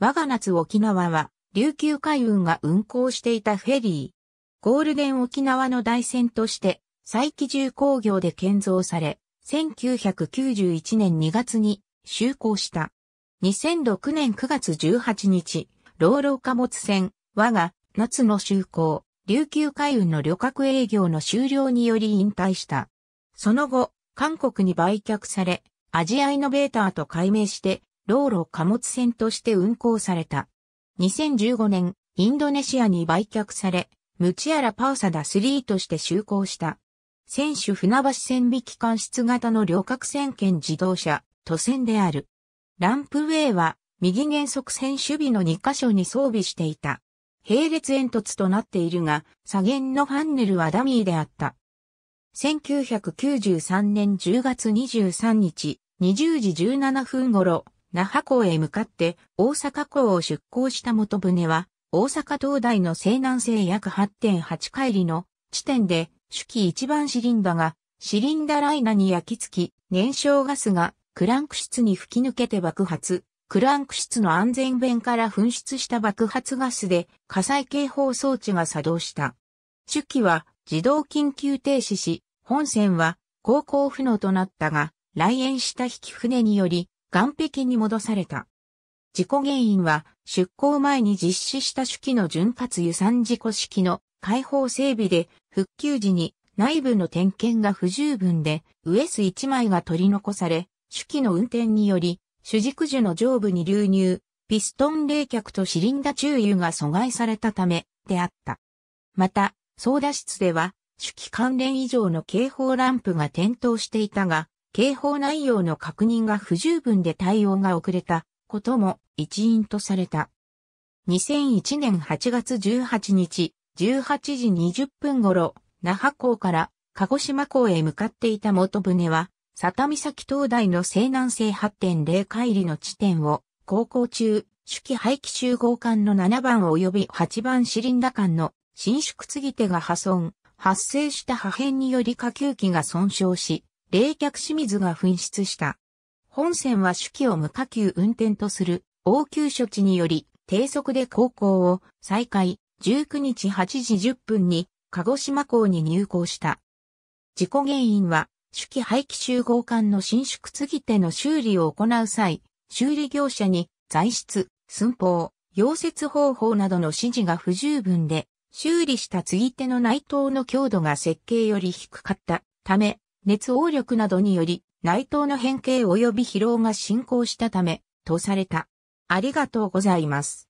我が夏沖縄は、琉球海運が運航していたフェリー。ゴールデン沖縄の大船として、再起重工業で建造され、1991年2月に就航した。2006年9月18日、老老貨物船、我が夏の就航、琉球海運の旅客営業の終了により引退した。その後、韓国に売却され、アジアイノベーターと改名して、老路貨物船として運航された。2015年、インドネシアに売却され、ムチアラパーサダ3として就航した。船首船橋船尾機関室型の旅客船兼自動車、都船である。ランプウェイは、右原則船守備の2箇所に装備していた。並列煙突となっているが、左舷のファンネルはダミーであった。1993年10月23日、20時17分頃、那覇港へ向かって大阪港を出港した元船は、大阪灯台の西南西約8.8海里の地点で、主機一番シリンダが、シリンダライナに焼き付き、燃焼ガスがクランク室に吹き抜けて爆発。クランク室の安全弁から噴出した爆発ガスで火災警報装置が作動した。主機は自動緊急停止し、本船は航行不能となったが、来園した引き船により岸壁に戻された。事故原因は出港前に実施した手機の潤滑油産事故式の開放整備で復旧時に内部の点検が不十分でウエス1枚が取り残され手機の運転により主軸樹の上部に流入、ピストン冷却とシリンダ注油が阻害されたためであった。また、操舵室では手機関連以上の警報ランプが点灯していたが、警報内容の確認が不十分で対応が遅れたことも一因とされた。2001年8月18日、18時20分頃、那覇港から鹿児島港へ向かっていた元船は、佐田岬灯台の西南西8.0海里の地点を、航行中、主機排気集合艦の7番及び8番シリンダ艦の伸縮継ぎ手が破損、発生した破片により下級機が損傷し、冷却清水が噴出した。本線は手記を無下級運転とする応急処置により低速で航行を再開19日8時10分に鹿児島港に入港した。事故原因は手記排気集合管の伸縮継ぎ手の修理を行う際、修理業者に材質、寸法、溶接方法などの指示が不十分で、修理した継ぎ手の内藤の強度が設計より低かったため、熱応力などにより内藤の変形及び疲労が進行したため、とされた。ありがとうございます。